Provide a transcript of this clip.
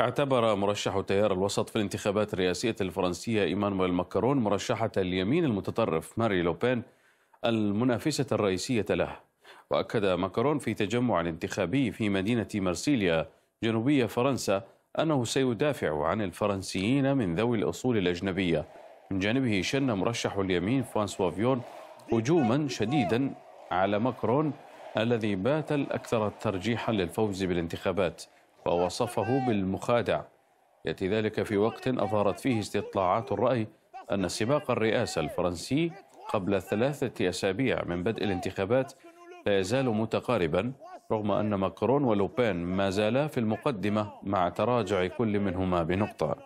اعتبر مرشح التيار الوسط في الانتخابات الرئاسية الفرنسية إيمانويل ماكرون مرشحة اليمين المتطرف ماري لوبين المنافسة الرئيسية له وأكد ماكرون في تجمع انتخابي في مدينة مرسيليا جنوبية فرنسا أنه سيدافع عن الفرنسيين من ذوي الأصول الأجنبية من جانبه شن مرشح اليمين فرانسوا فيون هجوما شديدا على ماكرون الذي بات الأكثر ترجيحا للفوز بالانتخابات ووصفه بالمخادع يأتي ذلك في وقت أظهرت فيه استطلاعات الرأي أن سباق الرئاسة الفرنسي قبل ثلاثة أسابيع من بدء الانتخابات لا يزال متقاربا رغم أن ماكرون ولوبين ما زالا في المقدمة مع تراجع كل منهما بنقطة